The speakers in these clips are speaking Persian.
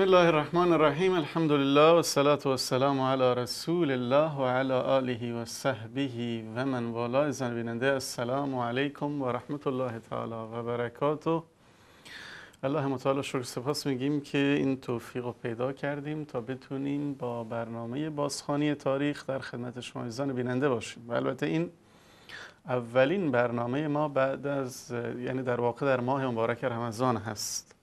بسم الله الرحمن الرحیم الحمد لله و والسلام علی رسول الله و علی آله و صحبه و من والا ازن بیننده السلام علیکم و رحمت الله تعالی و برکاته الله متعال شکر سپاس میگیم که این توفیق رو پیدا کردیم تا بتونیم با برنامه بازخانی تاریخ در خدمت شما ازن بیننده باشیم و البته این اولین برنامه ما بعد از یعنی در واقع در ماه مبارک رمضان هست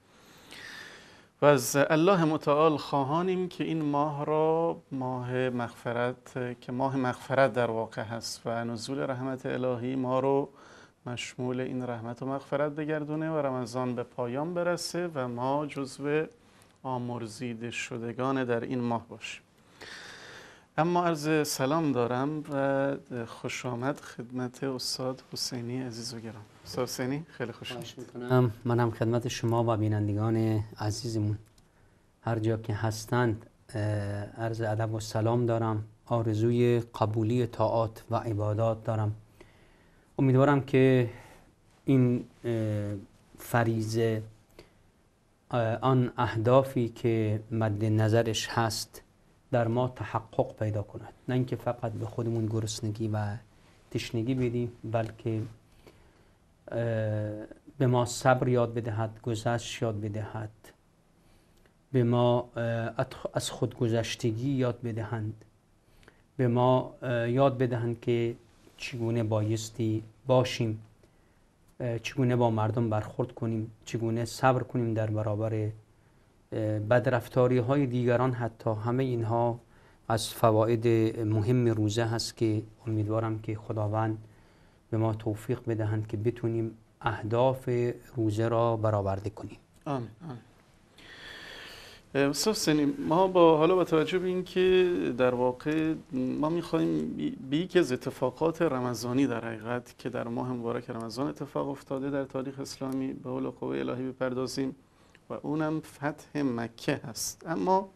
و از الله متعال خواهانیم که این ماه را ماه مغفرت که ماه مغفرت در واقع هست و نزول رحمت الهی ما رو مشمول این رحمت و مغفرت بگردونه و رمضان به پایان برسه و ما جزو آمرزیده شدگان در این ماه باشیم اما عرض سلام دارم و خوش آمد خدمت استاد حسینی عزیز و گرام استاد حسینی خیلی خوش آمد منم خدمت شما و بینندگان عزیزمون هر جا که هستند عرض ادب و سلام دارم آرزوی قبولی طاعات و عبادات دارم امیدوارم که این فریزه آن اهدافی که مد نظرش هست در ما تحقق پیدا کند نه اینکه فقط به خودمون گرسنگی و تشنگی بدیم بلکه به ما صبر یاد بدهد گذشت یاد بدهد به ما از خودگذشتگی یاد بدهند به ما یاد بدهند که چگونه بایستی باشیم چگونه با مردم برخورد کنیم چگونه صبر کنیم در برابر بدرفتاری های دیگران حتی همه اینها از فواید مهم روزه هست که امیدوارم که خداوند به ما توفیق بدهند که بتونیم اهداف روزه را برآورده کنیم آمین آمین سنیم ما با حالا با توجه به اینکه در واقع ما میخواییم به یکی از اتفاقات رمضانی در حقیقت که در ماه مبارک رمضان اتفاق افتاده در تاریخ اسلامی به حول قوه الهی بپردازیم و اونم فتح مکه هست اما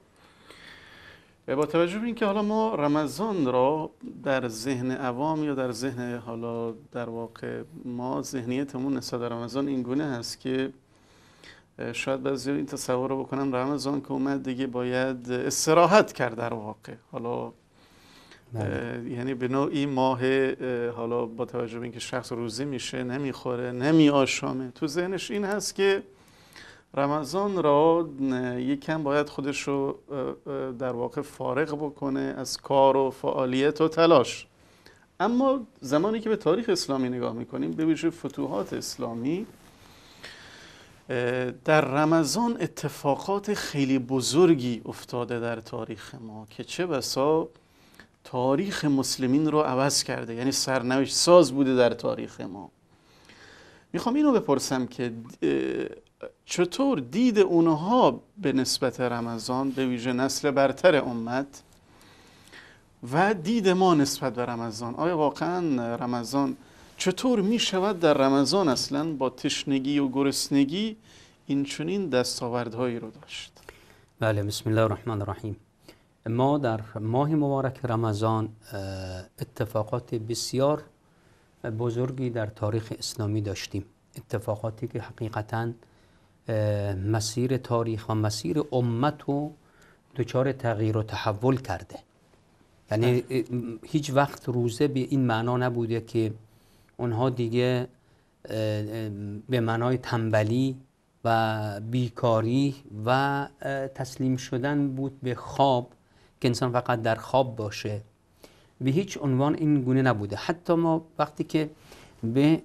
با توجه به اینکه حالا ما رمضان را در ذهن عوام یا در ذهن حالا در واقع ما ذهنیتمون نسبت به رمضان این گونه هست که شاید بعضی این تصور رو بکنم رمضان که اومد دیگه باید استراحت کرد در واقع حالا بله. یعنی به نوعی ماه حالا با توجه به اینکه شخص روزه میشه نمیخوره نمی آشامه تو ذهنش این هست که رمضان را یکم باید خودش رو در واقع فارغ بکنه از کار و فعالیت و تلاش اما زمانی که به تاریخ اسلامی نگاه میکنیم به ویژه فتوحات اسلامی در رمضان اتفاقات خیلی بزرگی افتاده در تاریخ ما که چه بسا تاریخ مسلمین رو عوض کرده یعنی سرنوشت ساز بوده در تاریخ ما میخوام اینو بپرسم که چطور دید اونها به نسبت رمضان به ویژه نسل برتر امت و دید ما نسبت به رمضان آیا واقعا رمضان چطور می شود در رمضان اصلا با تشنگی و گرسنگی این چنین دستاوردهایی رو داشت بله بسم الله الرحمن الرحیم ما در ماه مبارک رمضان اتفاقات بسیار بزرگی در تاریخ اسلامی داشتیم اتفاقاتی که حقیقتاً مسیر تاریخ و مسیر امت و دچار تغییر و تحول کرده یعنی بله. هیچ وقت روزه به این معنا نبوده که اونها دیگه به معنای تنبلی و بیکاری و تسلیم شدن بود به خواب که انسان فقط در خواب باشه به هیچ عنوان این گونه نبوده حتی ما وقتی که به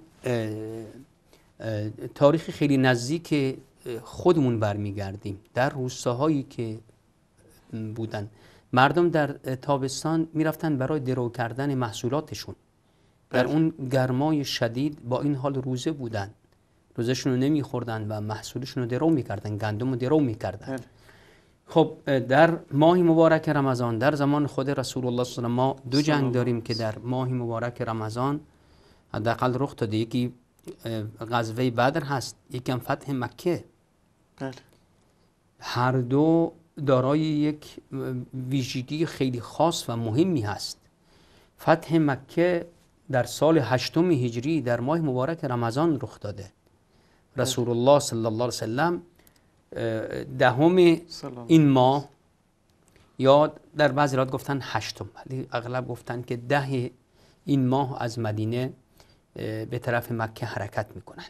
تاریخ خیلی نزدیک خودمون برمیگردیم در روستاهایی که بودن مردم در تابستان میرفتن برای درو کردن محصولاتشون در بله. اون گرمای شدید با این حال روزه بودن روزشون رو نمیخوردن و محصولشون رو درو میکردن گندم رو درو میکردن بله. خب در ماه مبارک رمضان در زمان خود رسول الله صلی الله ما دو جنگ داریم که در ماه مبارک رمضان حداقل رخ داده یکی غزوه بدر هست یکم فتح مکه بله. هر دو دارای یک ویژگی خیلی خاص و مهمی هست فتح مکه در سال هشتم هجری در ماه مبارک رمضان رخ داده بله. رسول الله صلی الله علیه وسلم دهم این ماه یا در بعضی رات گفتن هشتم ولی اغلب گفتن که ده این ماه از مدینه به طرف مکه حرکت میکنن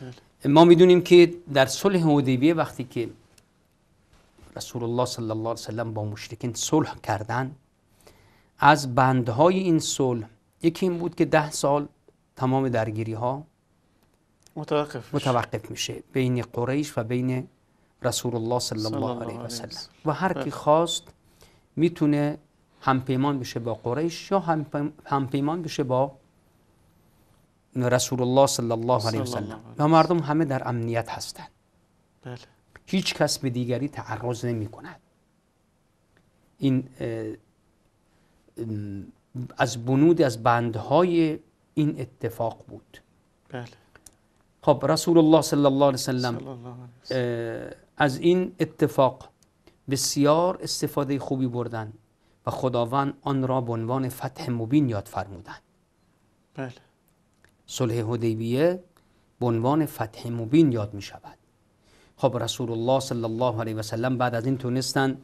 بله. ما میدونیم که در صلح حدیبیه وقتی که رسول الله صلی الله علیه وسلم با مشرکین صلح کردن از بندهای این صلح یکی این بود که ده سال تمام درگیری ها متوقف, متوقف میشه بین قریش و بین رسول الله صلی الله علیه وسلم و هر کی بله. خواست میتونه همپیمان بشه با قریش یا همپیمان بشه با رسول الله صلی الله علیه سلم و مردم همه در امنیت هستند بله. هیچ کس به دیگری تعرض نمی کند این از بنود از بندهای این اتفاق بود بله. خب رسول الله صلی الله علیه سلم از این اتفاق بسیار استفاده خوبی بردن و خداوند آن را به عنوان فتح مبین یاد فرمودند بله صلح حدیبیه به عنوان فتح مبین یاد می شود خب رسول الله صلی الله علیه و سلم بعد از این تونستن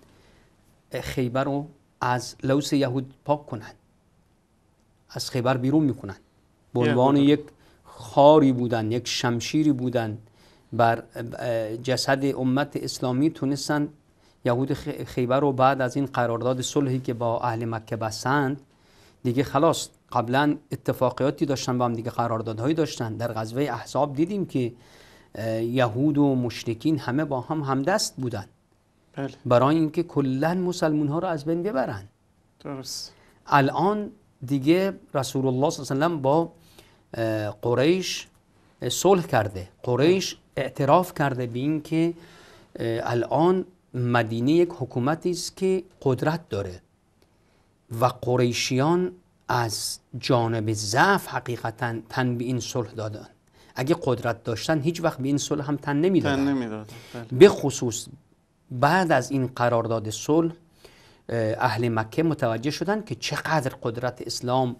خیبر رو از لوس یهود پاک کنند از خیبر بیرون میکنن به عنوان یک خاری بودن یک شمشیری بودن بر جسد امت اسلامی تونستن یهود خیبر رو بعد از این قرارداد صلحی که با اهل مکه بستند دیگه خلاص قبلا اتفاقیاتی داشتن با هم دیگه قراردادهایی داشتن در غزوه احزاب دیدیم که یهود و مشرکین همه با هم همدست بودن بله. برای اینکه کلا مسلمون ها رو از بین ببرن درست الان دیگه رسول الله صلی الله علیه و با قریش صلح کرده قریش اعتراف کرده به اینکه الان مدینه یک حکومتی است که قدرت داره و قریشیان از جانب ضعف حقیقتا تن به این صلح دادن اگه قدرت داشتن هیچ وقت به این صلح هم تن نمیدادن تن بله. به خصوص بعد از این قرارداد صلح اهل مکه متوجه شدن که چقدر قدرت اسلام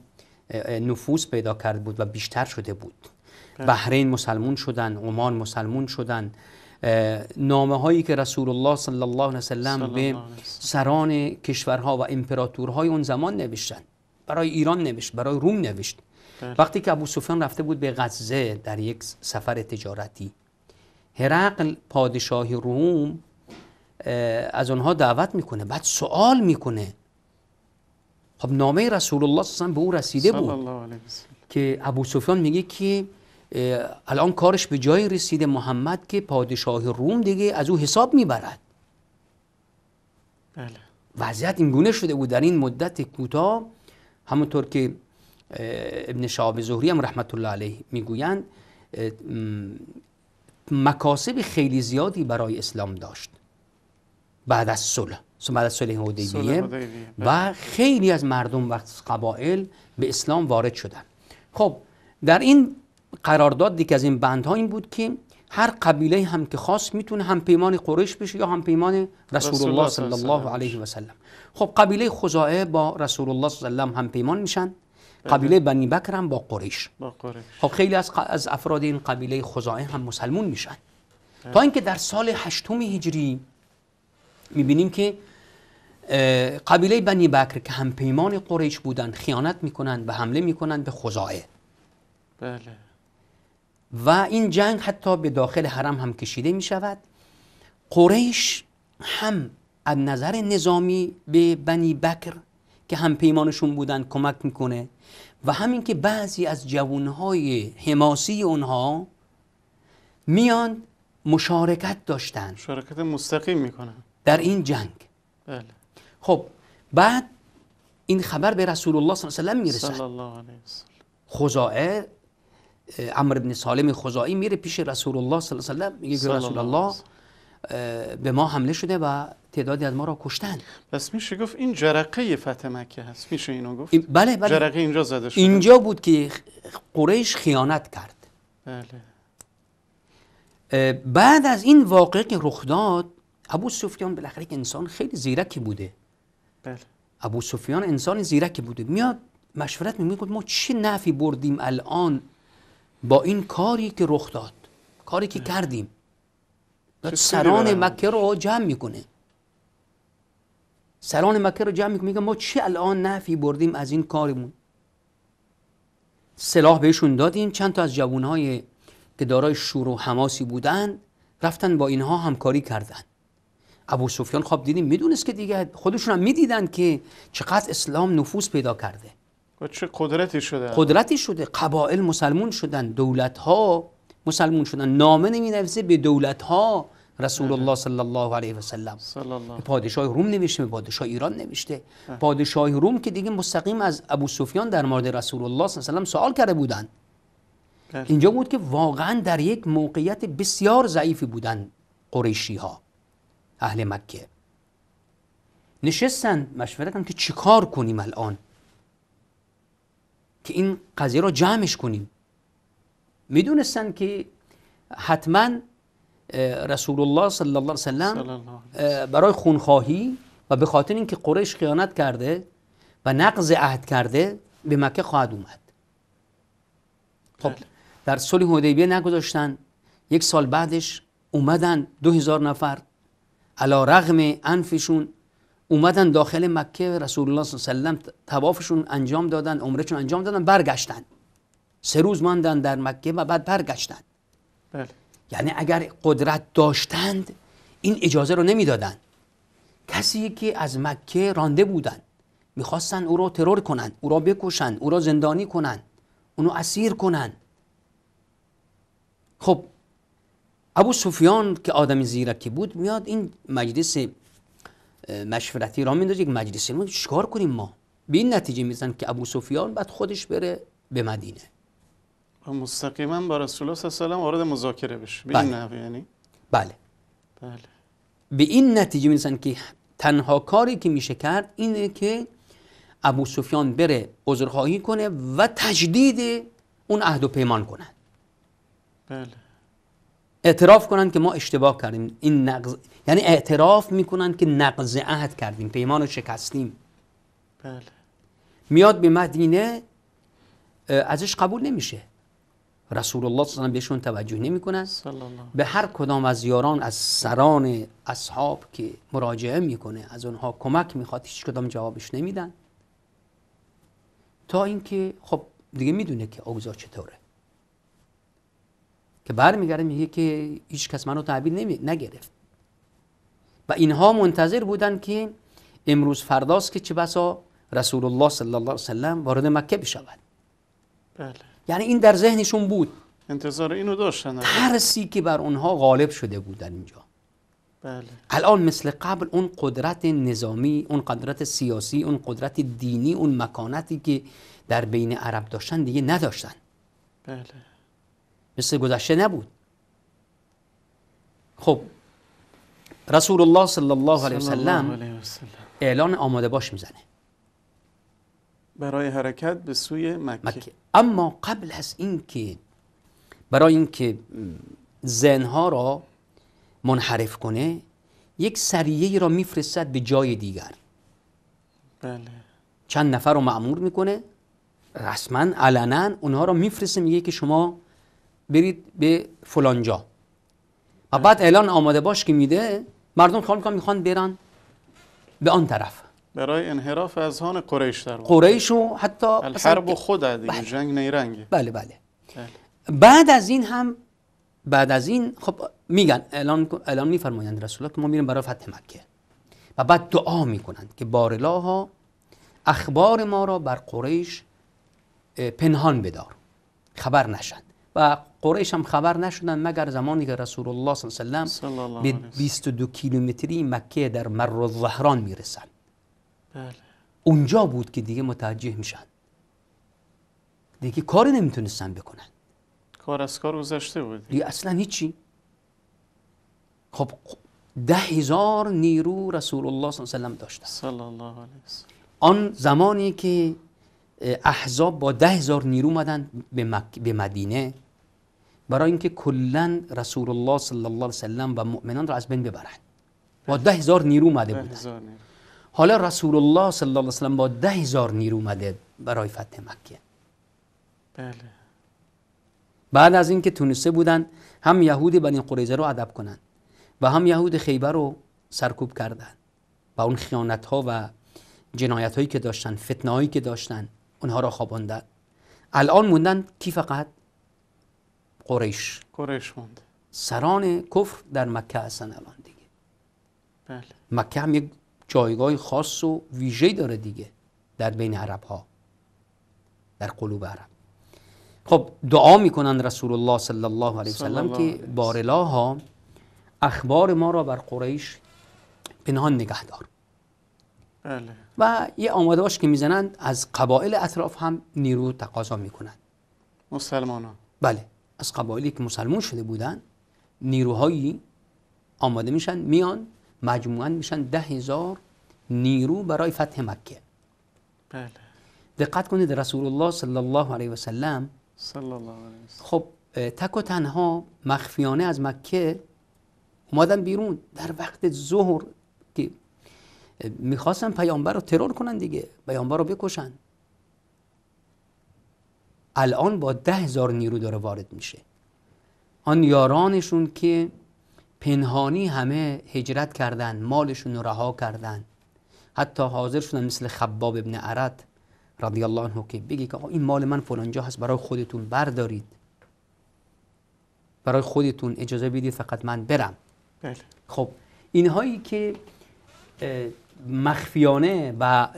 نفوذ پیدا کرد بود و بیشتر شده بود بله. بحرین مسلمون شدن عمان مسلمون شدن نامه هایی که رسول الله صلی الله علیه وسلم به سران کشورها و امپراتورهای اون زمان نوشتن برای ایران نوشت برای روم نوشت بله. وقتی که ابو سفیان رفته بود به غزه در یک سفر تجارتی هرقل پادشاه روم از آنها دعوت میکنه بعد سوال میکنه خب نامه رسول الله صلی به او رسیده بود که ابو سفیان میگه که الان کارش به جای رسیده محمد که پادشاه روم دیگه از او حساب میبرد بله. وضعیت اینگونه شده بود در این مدت کوتاه همونطور که ابن شعاب زهری هم رحمت الله علیه میگویند مکاسب خیلی زیادی برای اسلام داشت بعد از صلح بعد از صلح حدیبیه بله. و خیلی از مردم و قبائل به اسلام وارد شدن خب در این قرارداد دیگه از این بندها این بود که هر قبیله هم که خواست میتونه هم پیمان قریش بشه یا هم پیمان رسول, رسول الله صلی الله علیه و سلم خب قبیله خزاعه با رسول الله صلی الله علیه و هم پیمان میشن بله. قبیله بنی بکر هم با قریش با قریش خب خیلی از از افراد این قبیله خزاعه هم مسلمون میشن بله. تا اینکه در سال هشتم هجری میبینیم که قبیله بنی بکر که هم پیمان قریش بودن خیانت میکنن و حمله میکنن به خزاعه بله و این جنگ حتی به داخل حرم هم کشیده میشود شود قریش هم از نظر نظامی به بنی بکر که هم پیمانشون بودن کمک میکنه و همین که بعضی از جوانهای حماسی اونها میان مشارکت داشتن مشارکت مستقیم میکنن در این جنگ بله. خب بعد این خبر به رسول الله صلی الله علیه و میرسه صلی الله علیه بن سالم خزائی میره پیش رسول الله صلی الله علیه و میگه رسول الله به ما حمله شده و تعدادی از ما را کشتن پس میشه گفت این جرقه فتح مکه هست میشه اینو گفت بله بله جرقه اینجا زده شده اینجا بود که قریش خیانت کرد بله بعد از این واقعه که رخ داد ابو سفیان بالاخره یک انسان خیلی زیرکی بوده بله ابو سفیان انسان زیرکی بوده میاد مشورت میگه ما چه نفی بردیم الان با این کاری که رخ داد کاری که بله. کردیم سران مکه رو جمع میکنه سران مکه رو جمع میکنه ما چه الان نفی بردیم از این کارمون سلاح بهشون دادیم چند تا از جوانهای که دارای شور و حماسی بودند رفتن با اینها همکاری کردند ابو سفیان خواب دیدیم میدونست که دیگه خودشون هم میدیدن که چقدر اسلام نفوذ پیدا کرده و خب قدرتی شده قدرتی شده قبائل مسلمون شدن دولت ها مسلمون شدن نامه نمی نویسه به دولت ها رسول الله صلی الله علیه و سلم پادشاه روم نوشته پادشاه ایران نوشته پادشاه روم که دیگه مستقیم از ابو سفیان در مورد رسول الله صلی الله علیه و سوال کرده بودند اینجا بود که واقعا در یک موقعیت بسیار ضعیفی بودند قریشی ها اهل مکه نشستن مشورت که چیکار کنیم الان که این قضیه را جمعش کنیم میدونستن که حتماً رسول الله صلی الله علیه و سلم برای خونخواهی و به خاطر اینکه قریش خیانت کرده و نقض عهد کرده به مکه خواهد اومد خب بله. در صلح حدیبیه نگذاشتن یک سال بعدش اومدن دو هزار نفر علا رغم انفشون اومدن داخل مکه رسول الله صلی الله علیه وسلم توافشون انجام دادن عمرهشون انجام دادن برگشتن سه روز ماندن در مکه و بعد برگشتن بله یعنی اگر قدرت داشتند این اجازه رو نمیدادند کسی که از مکه رانده بودند میخواستن او را ترور کنند او را بکشند او را زندانی کنند اونو اسیر کنند خب ابو سفیان که آدم زیرکی بود میاد این مجلس مشورتی را میندازه یک مجلس چیکار کنیم ما به این نتیجه میزن که ابو سفیان بعد خودش بره به مدینه مستقیما با رسول الله صلی الله علیه و مذاکره بشه به بله. این یعنی بله بله به این نتیجه میرسن که تنها کاری که میشه کرد اینه که ابو سفیان بره عذرخواهی کنه و تجدید اون عهد و پیمان کنن بله اعتراف کنند که ما اشتباه کردیم این نقض یعنی اعتراف میکنن که نقض عهد کردیم پیمان رو شکستیم بله میاد به مدینه ازش قبول نمیشه رسول الله صلی الله علیه و بهشون توجه نمیکنن به هر کدام از یاران از سران اصحاب که مراجعه میکنه از اونها کمک میخواد هیچ کدام جوابش نمیدن تا اینکه خب دیگه میدونه که اوضاع چطوره که برمیگرده میگه که هیچ کس منو تعبیر نمی... نگرفت و اینها منتظر بودن که امروز فرداست که چه بسا رسول الله صلی الله علیه و آله وارد مکه بشود بله یعنی این در ذهنشون بود انتظار اینو داشتن ترسی که بر اونها غالب شده بود در اینجا بله. الان مثل قبل اون قدرت نظامی اون قدرت سیاسی اون قدرت دینی اون مکانتی که در بین عرب داشتن دیگه نداشتن بله. مثل گذشته نبود خب رسول الله صلی الله علیه وسلم اعلان آماده باش میزنه برای حرکت به سوی مکه, اما قبل از اینکه برای اینکه زنها را منحرف کنه یک سریه را میفرستد به جای دیگر بله چند نفر رو معمور میکنه رسما علنا اونها را میفرسته میگه که شما برید به فلانجا و بله. بعد اعلان آماده باش که میده مردم خیال میخوان برن به آن طرف برای انحراف از هان قریش در قریش و حتی الحرب خود دیگه بله. جنگ نیرنگه بله،, بله, بله بعد از این هم بعد از این خب میگن اعلان اعلان میفرمایند رسول الله که ما میریم برای فتح مکه و بعد دعا میکنند که ها اخبار ما را بر قریش پنهان بدار خبر نشند و قریش هم خبر نشدن مگر زمانی که رسول الله صلی الله علیه و به 22 کیلومتری مکه در مر الظهران میرسند بله. اونجا بود که دیگه متوجه میشن دیگه کاری نمیتونستن بکنن کار از کار گذشته بود دیگه اصلا هیچی خب ده هزار نیرو رسول الله صلی الله علیه داشتن صلی الله علیه آن زمانی که احزاب با ده هزار نیرو مدن به, به مدینه برای اینکه کلا رسول الله صلی الله علیه وسلم و مؤمنان را از بین ببرند با ده هزار نیرو اومده بودن حالا رسول الله صلی الله علیه وسلم با ده هزار نیر اومده برای فتح مکه بله بعد از اینکه تونسته بودن هم یهود بنی قریزه رو ادب کنند و هم یهود خیبر رو سرکوب کردند و اون خیانت ها و جنایت هایی که داشتن فتنه هایی که داشتن اونها را خواباندن الان موندن کی فقط قریش قریش موند سران کفر در مکه هستن الان دیگه بله مکه هم یک جایگاه خاص و ویژه‌ای داره دیگه در بین عرب ها در قلوب عرب خب دعا میکنن رسول الله صلی الله علیه وسلم که بارلا ها اخبار ما را بر قریش پنهان نگه دار بله. و یه آماده باش که میزنند از قبایل اطراف هم نیرو تقاضا میکنند مسلمان ها بله از قبایلی که مسلمان شده بودن نیروهایی آماده میشن میان مجموعا میشن ده هزار نیرو برای فتح مکه بله دقت کنید رسول الله صلی الله علیه و سلم خب تک و تنها مخفیانه از مکه اومدن بیرون در وقت ظهر که میخواستن پیامبر رو ترور کنن دیگه پیامبر رو بکشن الان با ده هزار نیرو داره وارد میشه آن یارانشون که پنهانی همه هجرت کردند، مالشون رو رها کردند حتی حاضر شدن مثل خباب ابن عرد رضی الله عنه که بگی که این مال من فلانجا هست برای خودتون بردارید برای خودتون اجازه بدید فقط من برم بله. خب اینهایی که مخفیانه و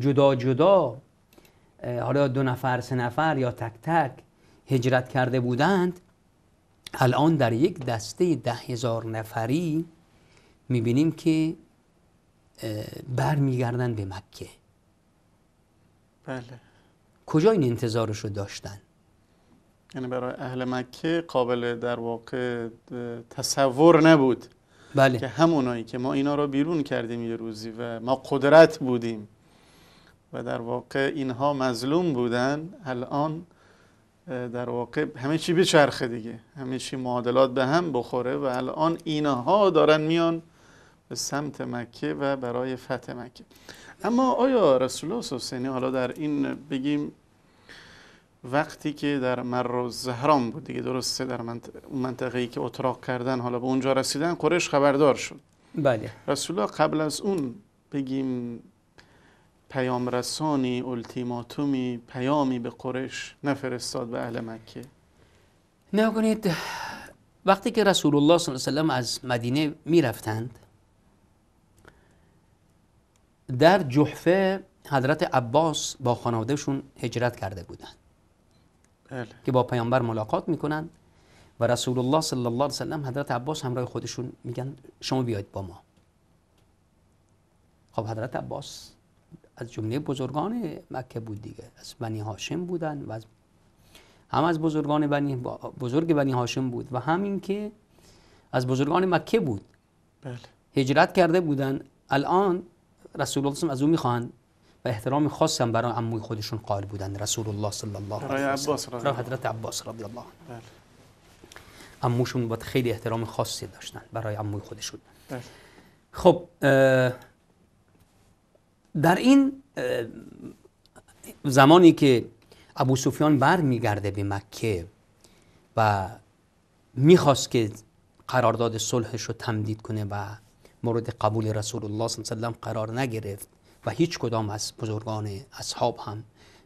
جدا جدا حالا دو نفر سه نفر یا تک تک هجرت کرده بودند الان در یک دسته ده هزار نفری میبینیم که برمیگردن به مکه بله کجا این انتظارش رو داشتن یعنی برای اهل مکه قابل در واقع تصور نبود بله. که همونایی که ما اینا رو بیرون کردیم یه روزی و ما قدرت بودیم و در واقع اینها مظلوم بودن الان در واقع همه چی بچرخه دیگه همه چی معادلات به هم بخوره و الان اینها دارن میان به سمت مکه و برای فتح مکه اما آیا رسول الله حسینی حالا در این بگیم وقتی که در مر زهران بود دیگه درسته در منطقه ای که اتراق کردن حالا به اونجا رسیدن قرش خبردار شد بله رسول الله قبل از اون بگیم پیام رسانی التیماتومی پیامی به قرش نفرستاد به اهل مکه نه کنید وقتی که رسول الله صلی الله علیه و از مدینه میرفتند در جحفه حضرت عباس با خانوادهشون هجرت کرده بودند بله. که با پیامبر ملاقات میکنند و رسول الله صلی الله علیه و حضرت عباس همراه خودشون میگن شما بیاید با ما خب حضرت عباس از جمله بزرگان مکه بود دیگه از بنی هاشم بودن و از هم از بزرگان بنی بزرگ بنی هاشم بود و همین که از بزرگان مکه بود بله. هجرت کرده بودن الان رسول الله از او میخوان و احترام خاصی هم برای عموی خودشون قائل بودن رسول الله صلی الله علیه و آله حضرت عباس رضی الله بله. عموشون باید خیلی احترام خاصی داشتن برای عموی خودشون بله. خب در این زمانی که ابو سفیان بر میگرده به مکه و میخواست که قرارداد صلحش رو تمدید کنه و مورد قبول رسول الله صلی الله علیه و قرار نگرفت و هیچ کدام از بزرگان اصحاب هم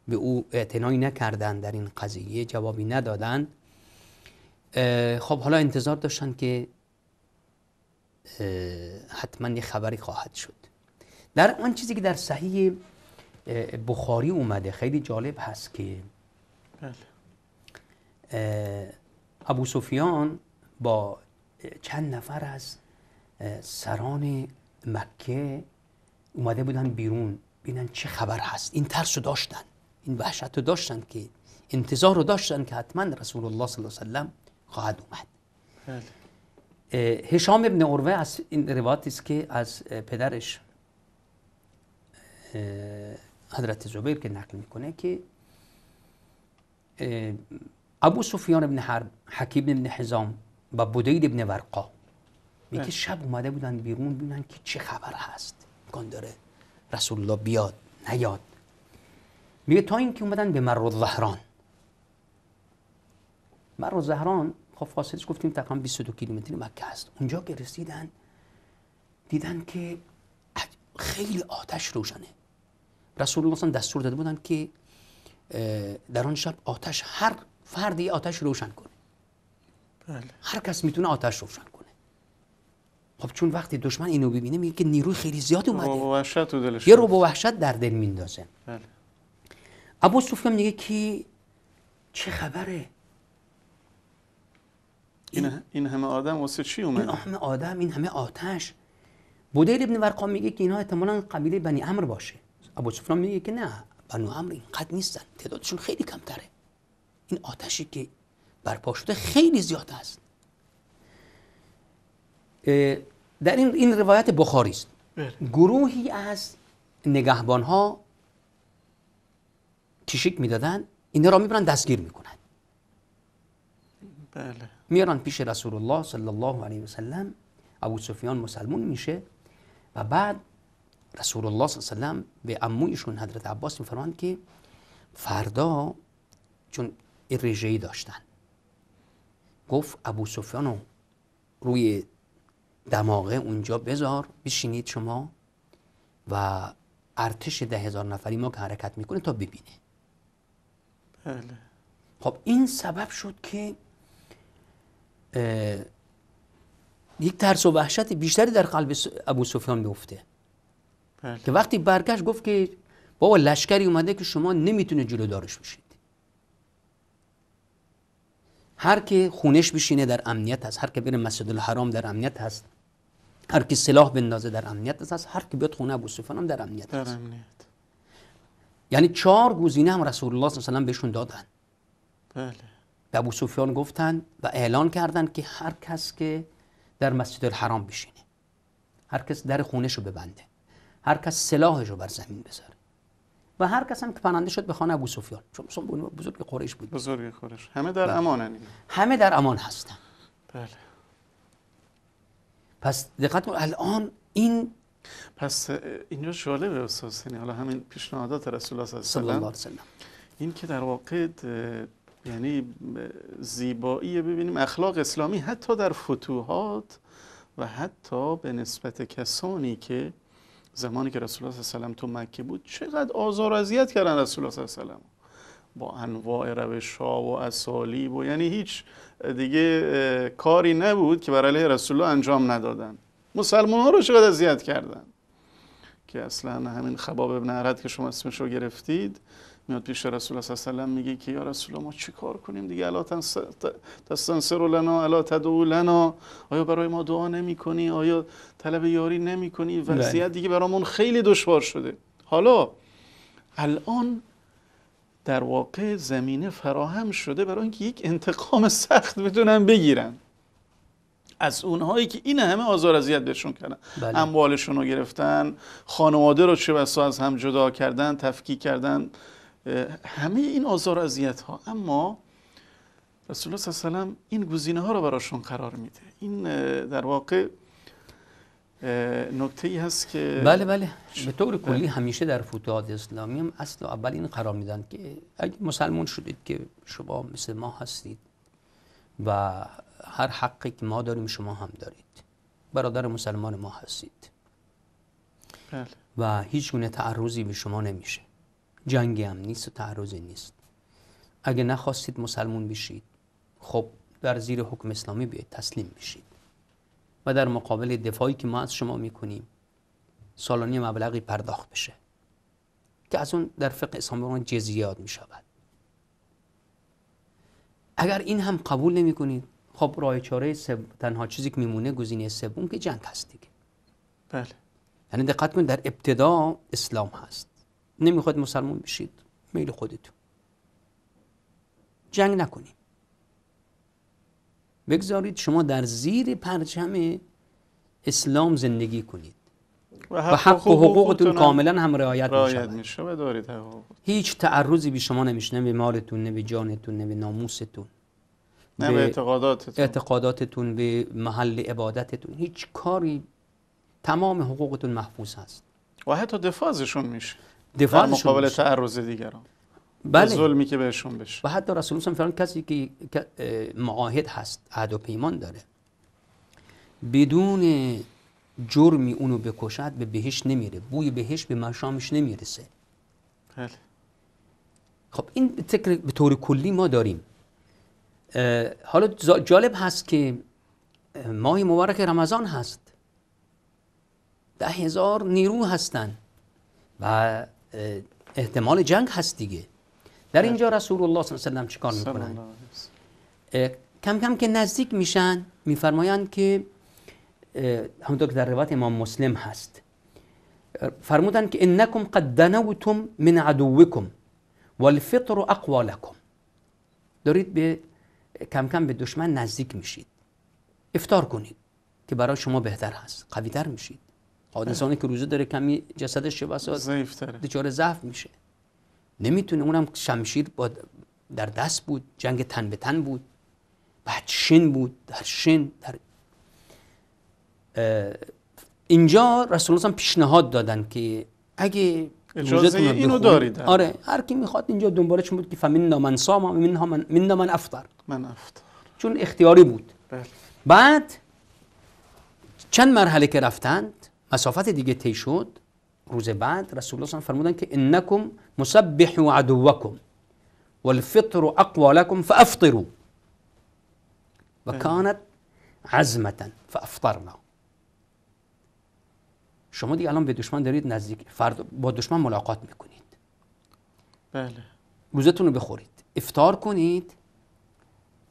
به او اعتنایی نکردند در این قضیه جوابی ندادند خب حالا انتظار داشتن که حتما یه خبری خواهد شد در آن چیزی که در صحیح بخاری اومده خیلی جالب هست که بله. ابو سفیان با چند نفر از سران مکه اومده بودن بیرون بینن چه خبر هست این ترس رو داشتن این وحشت رو داشتن که انتظار رو داشتن که حتما رسول الله صلی الله علیه وسلم خواهد اومد بله. هشام ابن عروه از این روایت است که از پدرش حضرت زبیر که نقل میکنه که ابو سفیان ابن حرب حکیم ابن حزام و بودید ابن ورقا میگه شب اومده بودن بیرون ببینن که چه خبر هست کن داره رسول الله بیاد نیاد میگه تا اینکه اومدن به مرز زهران مرز زهران خب فاصلش گفتیم تقریبا 22 کیلومتری مکه هست اونجا که رسیدن دیدن که خیلی آتش روشنه رسول الله دستور داده بودن که در آن شب آتش هر فردی آتش روشن کنه بله. هر کس میتونه آتش روشن کنه خب چون وقتی دشمن اینو ببینه میگه که نیروی خیلی زیاد اومده دلش یه رو با وحشت در دل میندازه بله. ابو سفیان میگه که چه خبره این, این همه آدم واسه چی اومده؟ این همه آدم این همه آتش بودیل ابن ورقا میگه که اینا احتمالاً قبیله بنی امر باشه ابو سفیان میگه که نه بنو امر اینقدر نیستن تعدادشون خیلی کمتره این آتشی که برپا شده خیلی زیاد است در این این روایت بخاری است بله. گروهی از نگهبان ها کشیک میدادن اینا را میبرن دستگیر میکنن بله میارن پیش رسول الله صلی الله علیه وسلم ابو سفیان مسلمون میشه و بعد رسول الله صلی الله علیه و به عمویشون حضرت عباس میفرماند که فردا چون ای داشتن گفت ابو رو روی دماغه اونجا بذار بشینید شما و ارتش ده هزار نفری ما که حرکت میکنه تا ببینه بله خب این سبب شد که یک ترس و وحشت بیشتری در قلب ابو سفیان بیفته بله. که وقتی برگشت گفت که بابا لشکری اومده که شما نمیتونه جلو دارش بشید هر که خونش بشینه در امنیت هست هر که بره مسجد الحرام در امنیت هست هر که سلاح بندازه در امنیت هست هر که بیاد خونه ابو سفیان هم در امنیت هست یعنی چهار گزینه هم رسول الله صلی الله علیه و بهشون دادن بله به ابو سفیان گفتن و اعلان کردن که هر کس که در مسجد الحرام بشینه هر کس در خونش رو ببنده هر کس سلاحش رو بر زمین بذاره و هر کس هم که پناهنده شد به خانه ابو سفیان چون بزرگ قریش بود بزرگ قریش همه در بله. امانن همه در امان هستن بله پس دقت الان این پس اینجا جالبه استاد یعنی حالا همین پیشنهادات رسول الله صلی الله علیه و سلم این که در واقع یعنی زیبایی ببینیم اخلاق اسلامی حتی در فتوحات و حتی به نسبت کسانی که زمانی که رسول الله صلی الله علیه و تو مکه بود چقدر آزار و اذیت کردن رسول الله صلی الله علیه و با انواع روش ها و اسالیب و یعنی هیچ دیگه کاری نبود که برای رسول الله انجام ندادن مسلمان ها رو چقدر اذیت کردن که اصلا همین خباب ابن عرد که شما اسمش رو گرفتید میاد پیش رسول الله صلی میگه که یا رسول الله ما چیکار کنیم دیگه الا تستنصر لنا الا تدعو لنا آیا برای ما دعا نمی کنی آیا طلب یاری نمی کنی وضعیت دیگه برامون خیلی دشوار شده حالا الان در واقع زمینه فراهم شده برای اینکه یک انتقام سخت بتونن بگیرن از اونهایی که این همه آزار اذیت بهشون کردن بله. اموالشون رو گرفتن خانواده رو چه بسا از هم جدا کردن تفکیک کردن همه این آزار و اذیت ها اما رسول الله صلی الله علیه و این گزینه ها رو براشون قرار میده این در واقع نکته ای هست که بله بله به طور کلی بله. همیشه در فتوحات اسلامی هم اصل اول این قرار میدن که اگه مسلمان شدید که شما مثل ما هستید و هر حقی که ما داریم شما هم دارید برادر مسلمان ما هستید بله. و هیچ گونه تعرضی به شما نمیشه جنگی هم نیست و تعرضی نیست اگه نخواستید مسلمون بشید خب در زیر حکم اسلامی بیاید تسلیم بشید و در مقابل دفاعی که ما از شما میکنیم سالانی مبلغی پرداخت بشه که از اون در فقه اسلامی اون جزییات می اگر این هم قبول نمی کنید خب رای چاره تنها چیزی که میمونه گزینه سوم که جنگ هست دیگه بله یعنی دقت در ابتدا اسلام هست نمیخواد مسلمون بشید میل خودتون جنگ نکنید بگذارید شما در زیر پرچم اسلام زندگی کنید و حق, و حقوقتون کاملا هم رعایت میشه هیچ تعرضی به شما نمیشه نه به مالتون نه به جانتون نه به ناموستون نه به, اعتقاداتتون به محل عبادتتون هیچ کاری تمام حقوقتون محفوظ هست و حتی دفاعشون میشه دفاع در مقابل تعرض دیگران بله ظلمی که بهشون بشه و حتی رسول الله فرمان کسی که معاهد هست عهد و پیمان داره بدون جرمی اونو بکشد به بهش نمیره بوی بهش به مشامش نمیرسه بله خب این تکر به طور کلی ما داریم حالا جالب هست که ماه مبارک رمضان هست ده هزار نیرو هستند و احتمال جنگ هست دیگه در اینجا بله. رسول الله صلی الله علیه و سلم چیکار میکنن کم کم که نزدیک میشن میفرمایند که همونطور که در روایت امام مسلم هست فرمودن که انکم قد دنوتم من عدوکم والفطر اقوا لکم دارید به کم کم به دشمن نزدیک میشید افتار کنید که برای شما بهتر هست قویتر میشید خب، انسانی که روزه داره کمی جسدش چه بسا دچار ضعف میشه نمیتونه اونم شمشیر با در دست بود جنگ تن به تن بود بعد شین بود در شن در اینجا رسول الله پیشنهاد دادن که اگه اینو دارید آره هر کی میخواد اینجا دنبالش بود که فمن من سام من من من من افطر من افطر چون اختیاری بود بله. بعد چند مرحله که رفتن مسافت دیگه طی شد روز بعد رسول الله فرمودن که انکم مسبحوا عدوکم والفطر اقوى لكم فافطروا وكانت بله. عزمة فافطرنا شما دیگه الان به دشمن دارید نزدیک فرد با دشمن ملاقات میکنید بله روزتون رو بخورید افطار کنید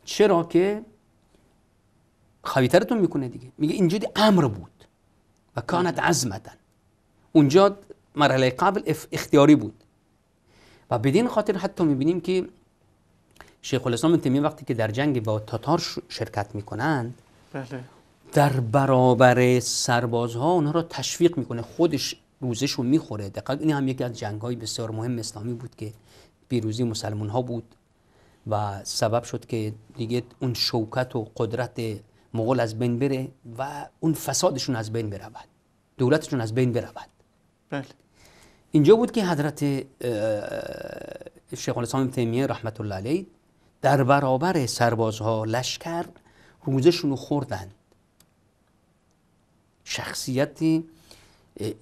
چرا که خویترتون میکنه دیگه میگه اینجوری امر بود کانت عزمتن اونجا مرحله قبل اختیاری بود و بدین خاطر حتی میبینیم که شیخ الاسلام تیمی وقتی که در جنگ با تاتار شرکت میکنند بله. در برابر سربازها اونها را تشویق میکنه خودش روزش رو میخوره دقیق این هم یکی از جنگ بسیار مهم اسلامی بود که پیروزی مسلمان ها بود و سبب شد که دیگه اون شوکت و قدرت مغول از بین بره و اون فسادشون از بین برود دولتشون از بین برود بله اینجا بود که حضرت شیخ الاسلام تیمیه رحمت الله علیه در برابر سربازها لشکر روزشون رو خوردند شخصیت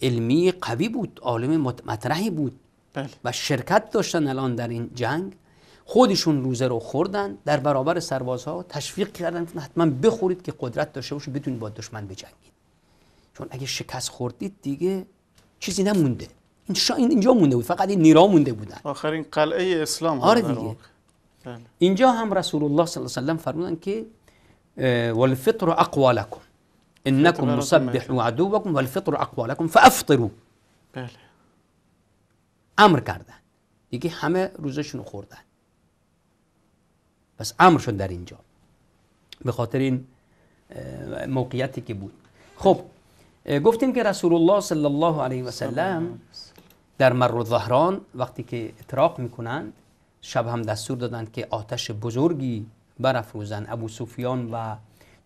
علمی قوی بود عالم مطرحی بود بله. و شرکت داشتن الان در این جنگ خودشون روزه رو خوردن در برابر سربازها تشویق کردن حتما بخورید که قدرت داشته باشید بتونید با دشمن بجنگید چون اگه شکست خوردید دیگه چیزی نمونده این شا اینجا مونده بود فقط این نیرا مونده بودن آخرین قلعه اسلام آره دیگه بله. اینجا هم رسول الله صلی الله علیه و فرمودن که والفطر اقوا لكم انكم مسبحوا عدوكم والفطر اقوا لكم فافطروا بله امر کردن دیگه همه روزشون خوردن پس امر در اینجا به خاطر این موقعیتی که بود خب گفتیم که رسول الله صلی الله علیه و سلم در مر زهران وقتی که اطراق میکنند شب هم دستور دادند که آتش بزرگی برافروزن ابو سفیان و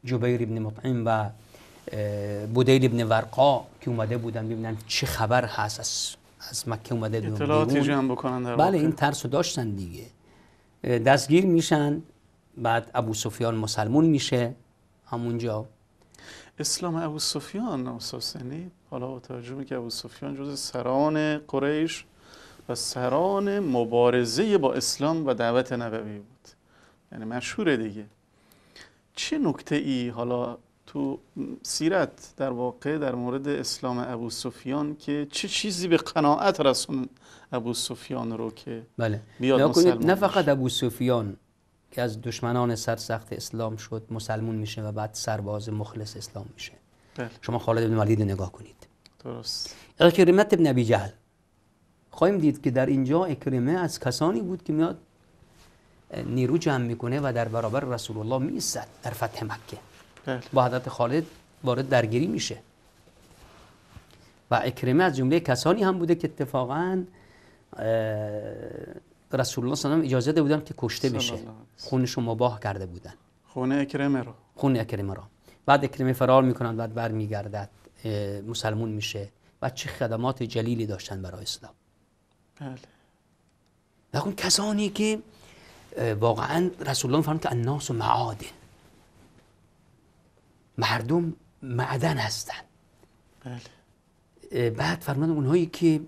جبیر ابن مطعم و بودیل ابن ورقا که اومده بودن ببینن چه خبر هست از, از مکه اومده اطلاعاتی جمع بله این ترس داشتن دیگه دستگیر میشن بعد ابو سفیان مسلمون میشه همونجا اسلام ابو سفیان ساسنی، حالا با توجه که ابو سفیان جز سران قریش و سران مبارزه با اسلام و دعوت نبوی بود یعنی مشهور دیگه چه نکته ای حالا تو سیرت در واقع در مورد اسلام ابو سفیان که چه چیزی به قناعت رسون ابو سفیان رو که بله بیاد نه فقط ابو سفیان که از دشمنان سرسخت اسلام شد مسلمون میشه و بعد سرباز مخلص اسلام میشه بله. شما خالد بن ولید نگاه کنید درست اکرمت ابن ابی جهل خواهیم دید که در اینجا اکرمه از کسانی بود که میاد نیرو جمع میکنه و در برابر رسول الله میستد در فتح مکه بله. با حضرت خالد وارد درگیری میشه و اکرمه از جمله کسانی هم بوده که اتفاقا رسول الله صلی اجازه داده بودن که کشته بشه خونش رو مباه کرده بودن خون اکرمه رو خون اکرمه رو بعد اکرمه فرار میکنن بعد برمیگردد مسلمون میشه و چه خدمات جلیلی داشتن برای اسلام بله نکن کسانی که واقعا رسول الله فرمود که الناس معادن مردم معدن هستند بله بعد فرمان اونهایی که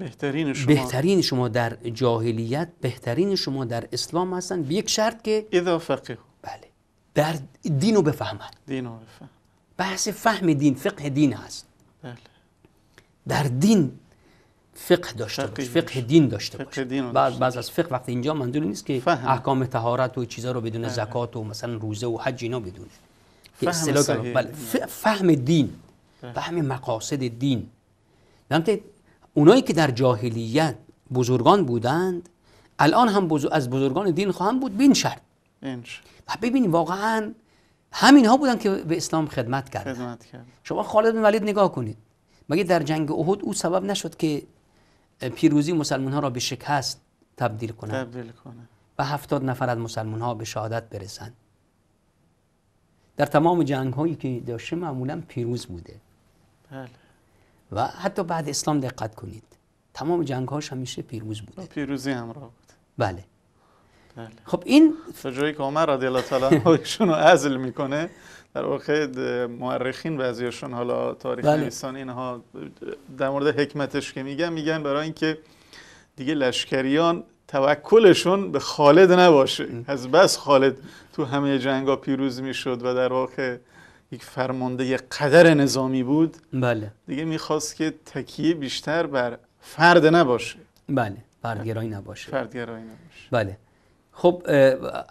بهترین شما بهترین شما در جاهلیت بهترین شما در اسلام هستن به یک شرط که اذا فقه بله در دینو بفهمند دینو بفهم بحث فهم دین فقه دین هست بله در دین فقه داشته باش فقه دین داشته باش بعض بعض از فقه وقتی اینجا منظور نیست که احکام تهارت و چیزا رو بدون بله. زکات و مثلا روزه و حج اینا بدونه فهم, بله. فهم دین بله. فهم مقاصد دین یعنی اونایی که در جاهلیت بزرگان بودند الان هم از بزرگان دین خواهند بود بین شرط و ببینیم واقعا همین ها بودن که به اسلام خدمت کردن خدمت کرد. شما خالد بن ولید نگاه کنید مگه در جنگ احد او سبب نشد که پیروزی مسلمان ها را به شکست تبدیل کنند تبدیل کنه. و هفتاد نفر از مسلمان ها به شهادت برسند در تمام جنگ هایی که داشته معمولا پیروز بوده بله. و حتی بعد اسلام دقت کنید تمام جنگ هاش همیشه پیروز بوده پیروزی همراه بود بله بله. خب این جایی که عمر رضی الله تعالی رو عزل میکنه در واقع مورخین بعضیشون حالا تاریخ بله. اینها در مورد حکمتش که میگن میگن برای اینکه دیگه لشکریان توکلشون به خالد نباشه از بس خالد تو همه جنگا پیروز میشد و در واقع یک فرمانده قدر نظامی بود بله دیگه میخواست که تکیه بیشتر بر فرد نباشه بله فردگرایی نباشه فردگرایی نباشه بله خب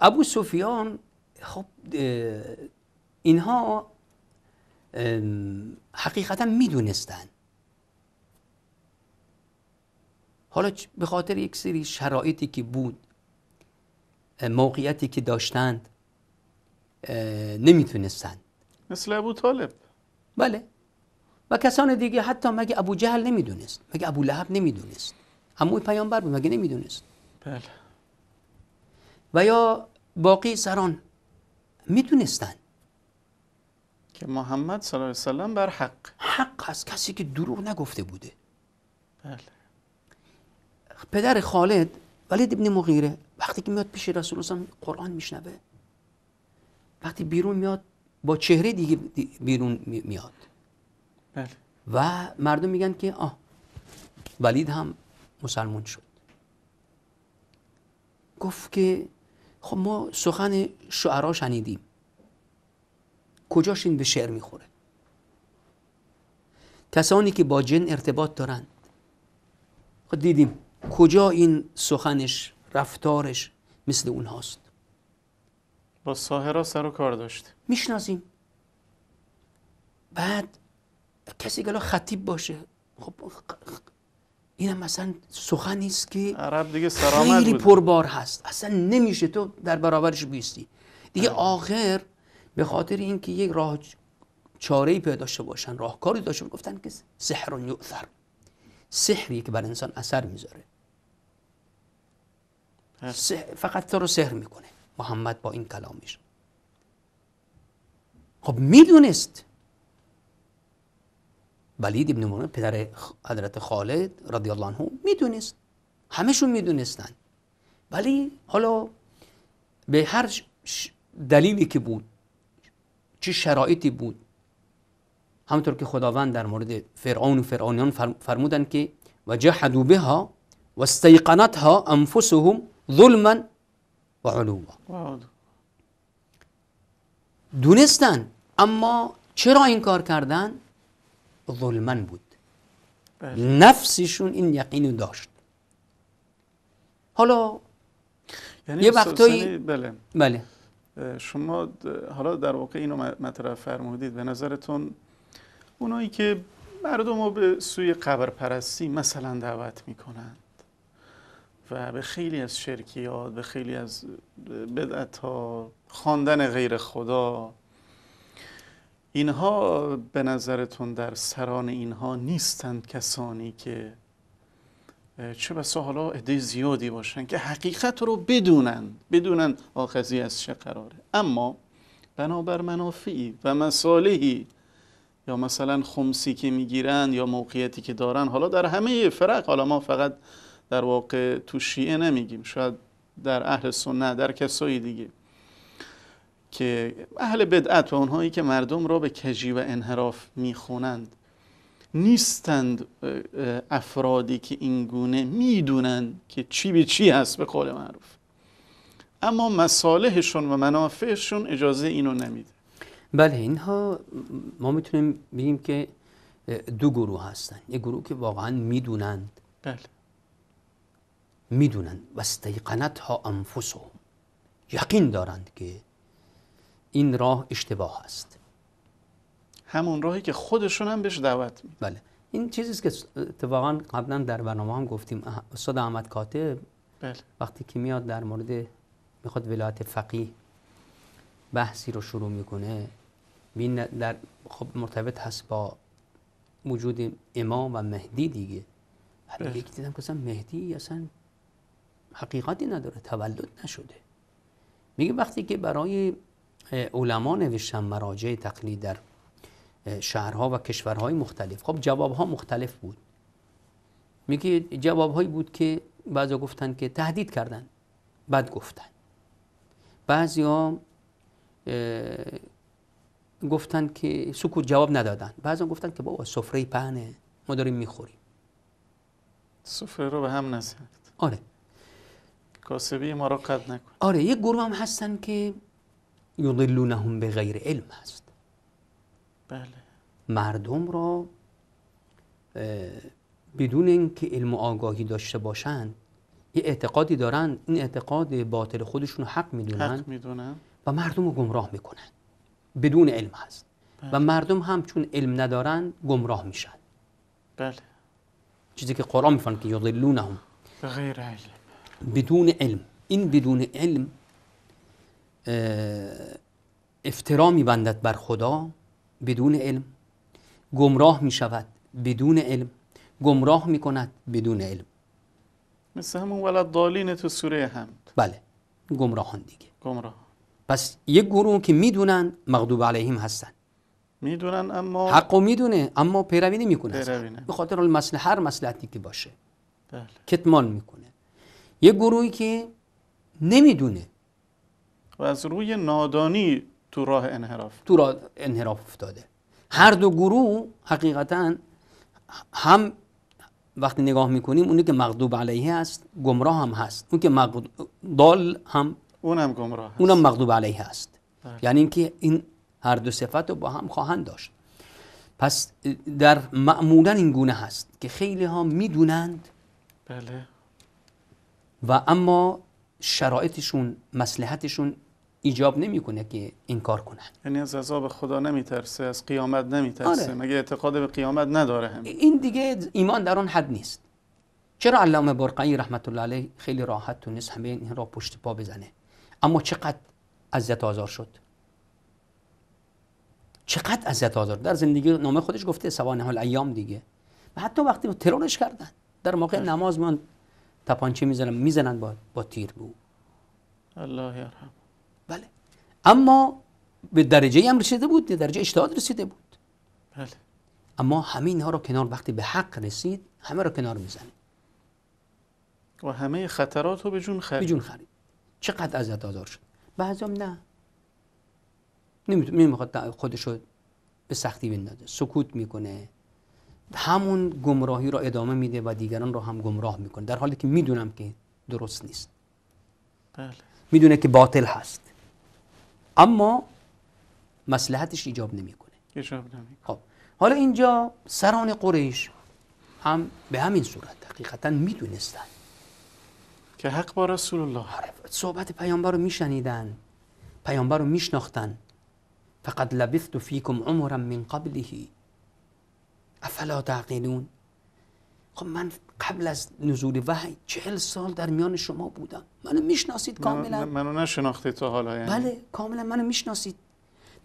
ابو سفیان خب اینها حقیقتا میدونستن حالا به خاطر یک سری شرایطی که بود موقعیتی که داشتند نمیتونستند مثل ابو طالب بله و کسان دیگه حتی مگه ابو جهل نمیدونست مگه ابو لحب نمیدونست اما پیامبر بود مگه نمیدونست بله و یا باقی سران میدونستن که محمد صلی الله علیه وسلم بر حق حق از کسی که دروغ نگفته بوده بله پدر خالد ولید ابن مغیره وقتی که میاد پیش رسول الله قرآن میشنوه وقتی بیرون میاد با چهره دیگه بیرون میاد بله. و مردم میگن که آه ولید هم مسلمون شد گفت که خب ما سخن شعرا شنیدیم کجاش این به شعر میخوره کسانی که با جن ارتباط دارند خب دیدیم کجا این سخنش رفتارش مثل اونهاست با ساهرا سر و کار داشت میشناسیم بعد کسی که خطیب باشه خب اینم مثلا سخن نیست که عرب دیگه خیلی پربار هست اصلا نمیشه تو در برابرش بیستی دیگه آره. آخر به خاطر اینکه یک راه چاره ای پیدا داشته باشن راهکاری داشته باشن گفتن که سحر و یؤثر سحری که بر انسان اثر میذاره فقط تو رو سحر میکنه محمد با این کلامش خب میدونست ولید ابن پدر حضرت خالد رضی الله عنه میدونست همشون میدونستن ولی حالا به هر دلیلی که بود چه شرایطی بود همطور که خداوند در مورد فرعون و فرعونیان فرمودن که و جحدو بها استیقنتها انفسهم ظلما و دونستن اما چرا این کار کردن ظلمن بود بله. نفسشون این یقین داشت حالا یعنی یه وقتایی بله بله شما حالا در واقع اینو مطرح فرمودید به نظرتون اونایی که مردم رو به سوی قبر پرستی مثلا دعوت میکنن و به خیلی از شرکیات به خیلی از بدعت ها خواندن غیر خدا اینها به نظرتون در سران اینها نیستند کسانی که چه بسا حالا عده زیادی باشن که حقیقت رو بدونن بدونن آخذی از چه قراره اما بنابر منافعی و مصالحی یا مثلا خمسی که میگیرن یا موقعیتی که دارن حالا در همه فرق حالا ما فقط در واقع تو شیعه نمیگیم شاید در اهل سنت در کسایی دیگه که اهل بدعت و اونهایی که مردم را به کجی و انحراف میخونند نیستند افرادی که اینگونه میدونند که چی به چی هست به قول معروف اما مصالحشون و منافعشون اجازه اینو نمیده بله اینها ما میتونیم بگیم که دو گروه هستن یک گروه که واقعا میدونند بله میدونند و استیقنت ها انفسهم یقین دارند که این راه اشتباه است همون راهی که خودشون هم بهش دعوت بله این است که اتفاقا قبلا در برنامه هم گفتیم استاد احمد کاتب بله. وقتی که میاد در مورد میخواد ولایت فقیه بحثی رو شروع میکنه بین در خب مرتبط هست با وجود امام و مهدی دیگه بله یکی دیدم که مهدی اصلا حقیقتی نداره تولد نشده میگه وقتی که برای علما نوشتن مراجع تقلید در شهرها و کشورهای مختلف خب جوابها مختلف بود میگه جوابهایی بود که بعضا گفتن که تهدید کردن بد گفتن بعضی ها گفتن که سکوت جواب ندادن بعضی گفتن که بابا سفره پهنه ما داریم میخوریم سفره رو به هم نزد آره کاسبی ما را قد نکن آره یک گروه هم هستن که یضلونهم به غیر علم هست بله مردم را بدون اینکه علم و آگاهی داشته باشند یه اعتقادی دارن این اعتقاد باطل خودشون حق میدونن حق میدونن و مردم رو گمراه میکنن بدون علم هست بله. و مردم هم چون علم ندارن گمراه میشن بله چیزی که قرآن میفهم که یضلونهم به غیر علم بدون علم این بدون علم افترا میبندد بر خدا بدون علم گمراه می شود بدون علم گمراه می کند بدون علم مثل همون ولد دالین تو سوره هم؟ بله گمراهان دیگه گمراه پس یک گروه که میدونن مغضوب علیهم هستن میدونن اما حقو میدونه اما پیروی نمیکنه به خاطر هر مصلحتی که باشه بله. کتمان میکنه یه گروهی که نمیدونه و از روی نادانی تو راه انحراف تو راه انحراف افتاده هر دو گروه حقیقتا هم وقتی نگاه میکنیم اونی که مغضوب علیه است گمراه هم هست اون که دال هم اونم گمراه هست. اونم مغضوب علیه است بله. یعنی اینکه این هر دو صفت رو با هم خواهند داشت پس در معمولا این گونه هست که خیلی ها میدونند بله و اما شرایطشون مسلحتشون ایجاب نمیکنه که این کار کنن یعنی از عذاب خدا نمیترسه از قیامت نمیترسه آره. مگه اعتقاد به قیامت نداره هم. این دیگه ایمان در اون حد نیست چرا علامه برقعی رحمت الله علیه خیلی راحت تونست همه این را پشت پا بزنه اما چقدر اذیت آزار شد چقدر اذیت آزار در زندگی نامه خودش گفته سوانه ایام دیگه و حتی وقتی ترورش کردن در موقع بله. نماز من تپانچه میزنن میزنن با, با تیر بو الله یرحم بله اما به درجه هم رسیده بود به درجه اجتهاد رسیده بود بله اما همین ها رو کنار وقتی به حق رسید همه رو کنار میزنه و همه خطرات رو به جون خرید به جون خرید چقدر ازت آزار شد هم نه نمیخواد خودش رو به سختی بندازه سکوت میکنه همون گمراهی را ادامه میده و دیگران را هم گمراه میکنه در حالی که میدونم که درست نیست بله. میدونه که باطل هست اما مسلحتش ایجاب نمیکنه ایجاب خب حالا اینجا سران قریش هم به همین صورت حقیقتا میدونستن که حق با رسول الله آره، صحبت پیامبر رو میشنیدن پیامبر رو میشناختن فقد لبثت فیکم عمرا من قبله افلا تعقلون خب من قبل از نزول وحی چهل سال در میان شما بودم منو میشناسید کاملا منو نشناخته تا حالا یعنی. بله کاملا منو میشناسید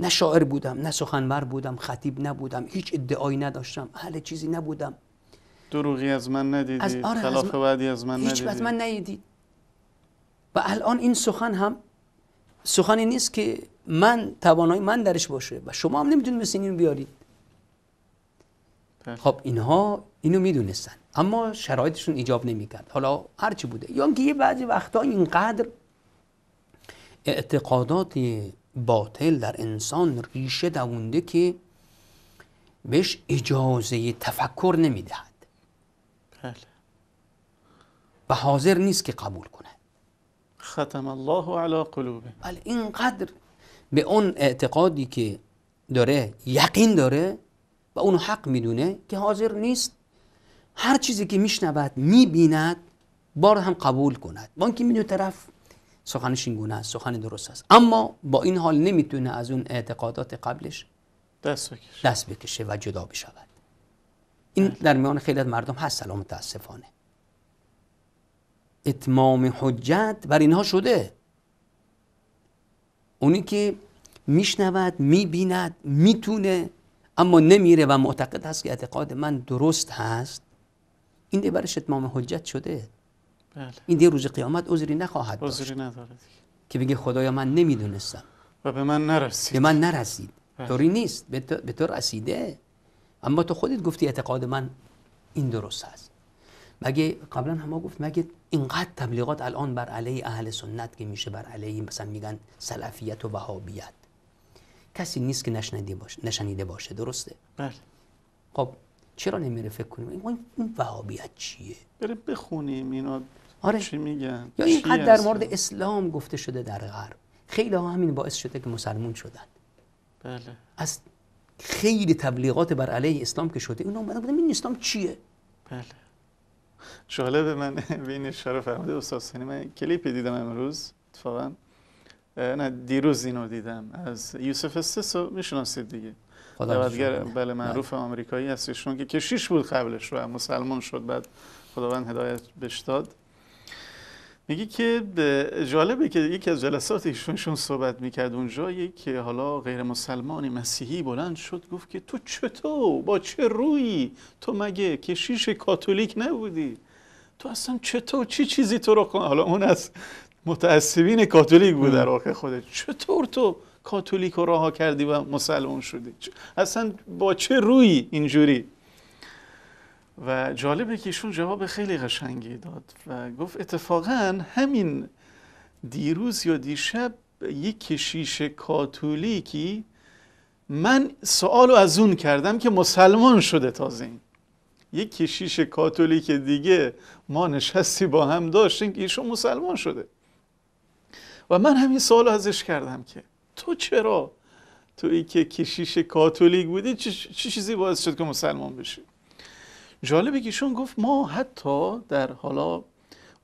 نه شاعر بودم نه سخنور بودم خطیب نبودم هیچ ادعایی نداشتم اهل چیزی نبودم دروغی از من ندیدی از آره، خلاف از من... بعدی از من هیچ من ندیدید و الان این سخن هم سخنی نیست که من توانایی من درش باشه و شما هم نمیتونید مثل بیارید خب اینها اینو میدونستن اما شرایطشون ایجاب نمیکرد حالا هرچی بوده یا اینکه یه بعضی وقتا اینقدر اعتقادات باطل در انسان ریشه دوونده که بهش اجازه تفکر نمیدهد بله و حاضر نیست که قبول کنه ختم الله علی قلوبه بله اینقدر به اون اعتقادی که داره یقین داره و اونو حق میدونه که حاضر نیست هر چیزی که میشنود میبیند بار هم قبول کند با اینکه میدونه طرف سخنش این گونه است سخن درست است اما با این حال نمیتونه از اون اعتقادات قبلش دست بکشه, دست بکشه و جدا بشود این در میان خیلی از مردم هست سلام متاسفانه اتمام حجت بر اینها شده اونی که میشنود میبیند میتونه اما نمیره و معتقد هست که اعتقاد من درست هست این دیگه برش اتمام حجت شده بله. این دیگه روز قیامت عذری نخواهد عذری که بگه خدایا من نمیدونستم و به من نرسید به من نرسید بله. طوری نیست به تو, رسیده اما تو خودت گفتی اعتقاد من این درست هست مگه قبلا هم گفت مگه اینقدر تبلیغات الان بر علیه اهل سنت که میشه بر علیه مثلا میگن سلفیت و وهابیت کسی نیست که نشنیده باشه نشنیده باشه درسته بله خب چرا نمیره فکر کنیم این وهابیت چیه بره بخونیم اینا آره. چی میگن یا اینقدر در مورد اسلام گفته شده در غرب خیلی ها همین باعث شده که مسلمون شدن بله از خیلی تبلیغات بر علیه اسلام که شده اونا اومدن بودن این اسلام چیه بله به من به این اشاره فرمده استاد من کلیپی دیدم امروز اتفاقا نه دیروز اینو دیدم از یوسف رو میشناسید دیگه دعوتگر بله،, بله معروف امریکایی آمریکایی ایشون که کشیش بود قبلش رو مسلمان شد بعد خداوند هدایت بهش داد میگی که جالبه که یکی از جلسات ایشونشون صحبت میکرد اونجایی که حالا غیر مسلمانی مسیحی بلند شد گفت که تو چطور با چه رویی تو مگه کشیش کاتولیک نبودی تو اصلا چطور چی چیزی تو رو حالا اون از متعصبین کاتولیک بود در واقع خوده چطور تو کاتولیک رو رها کردی و مسلمان شدی اصلا با چه روی اینجوری و جالبه که ایشون جواب خیلی قشنگی داد و گفت اتفاقا همین دیروز یا دیشب یک کشیش کاتولیکی من سوال از اون کردم که مسلمان شده تازه این یک کشیش کاتولیک دیگه ما نشستی با هم داشتیم که ایشون مسلمان شده و من همین سوال ازش کردم که تو چرا ای که کشیش کاتولیک بودی چه چیزی باعث شد که مسلمان بشی جالبه که ایشون گفت ما حتی در حالا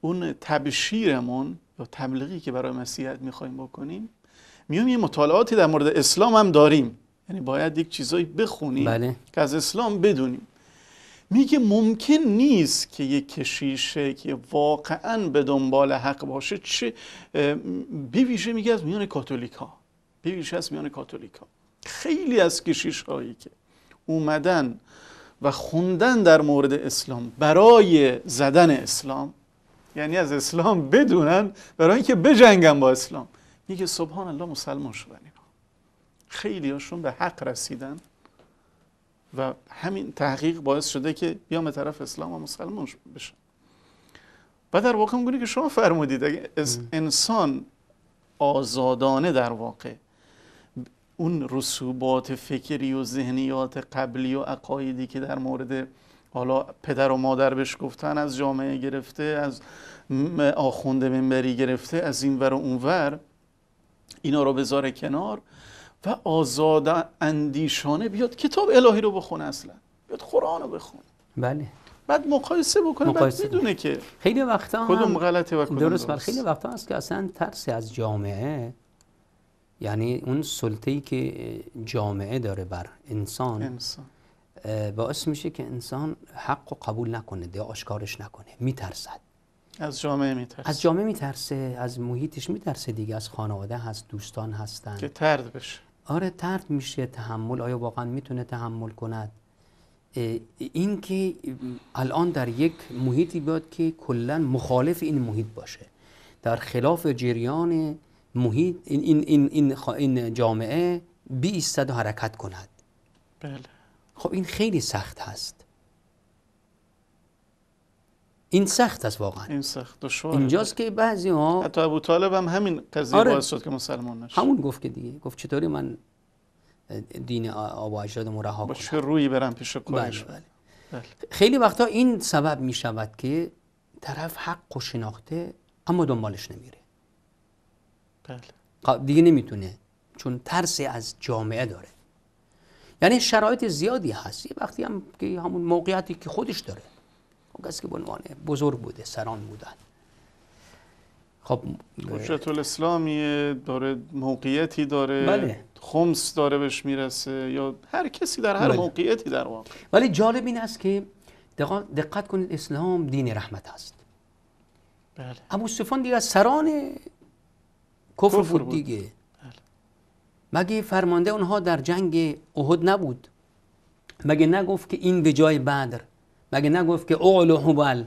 اون تبشیرمون یا تبلیغی که برای مسیحیت میخوایم بکنیم میوم یه مطالعاتی در مورد اسلام هم داریم یعنی باید یک چیزایی بخونیم بله. که از اسلام بدونیم میگه ممکن نیست که یک کشیشه که واقعا به دنبال حق باشه چه بیویشه میگه از میان کاتولیکا بیویشه از میان کاتولیکا خیلی از کشیش هایی که اومدن و خوندن در مورد اسلام برای زدن اسلام یعنی از اسلام بدونن برای اینکه بجنگن با اسلام میگه سبحان الله مسلمان شدن اینا خیلی هاشون به حق رسیدن و همین تحقیق باعث شده که بیام به طرف اسلام و مسلمان بشه و در واقع میگونی که شما فرمودید اگه انسان آزادانه در واقع اون رسوبات فکری و ذهنیات قبلی و عقایدی که در مورد حالا پدر و مادر بهش گفتن از جامعه گرفته از آخوند منبری گرفته از این ور و اون ور اینا رو بذاره کنار و آزاد اندیشانه بیاد کتاب الهی رو بخونه اصلا بیاد قرآن رو بخونه بله بعد مقایسه بکنه مقایسه بعد میدونه که خیلی وقتا کدوم غلطه و کدوم درست, بله. درست. خیلی وقتا هست که اصلا ترس از جامعه یعنی اون سلطه‌ای که جامعه داره بر انسان, انسان. باعث میشه که انسان حق و قبول نکنه ده آشکارش نکنه میترسد از جامعه میترسه از جامعه میترسه از محیطش میترسه دیگه از خانواده هست دوستان هستن که ترد بشه آره ترد میشه تحمل آیا واقعا میتونه تحمل کند این که الان در یک محیطی بیاد که کلا مخالف این محیط باشه در خلاف جریان محیط این, این, این, این جامعه بی و حرکت کند بله. خب این خیلی سخت هست این سخت است واقعا این سخت دشوار اینجاست که بعضی ها حتی ابو طالب هم همین قضیه آره. شد که مسلمان نشه همون گفت که دیگه گفت چطوری من دین آب و رها کنم با چه برم پیش قریش بله, بله. بله. خیلی وقتا این سبب می شود که طرف حق و شناخته اما دنبالش نمیره بله دیگه نمیتونه چون ترس از جامعه داره یعنی شرایط زیادی هست یه وقتی هم که همون موقعیتی که خودش داره اون خب کسی که عنوان بزرگ بوده سران بودن خب حجت الاسلامی داره موقعیتی داره بله. خمس داره بهش میرسه یا هر کسی در هر بله. موقعیتی در واقع ولی جالب این است که دقت کنید اسلام دین رحمت است بله. ابو سفان دیگه سران کفر بود دیگه بله. مگه فرمانده اونها در جنگ احد نبود مگه نگفت که این به جای بدر مگه نگفت که اعل و هبل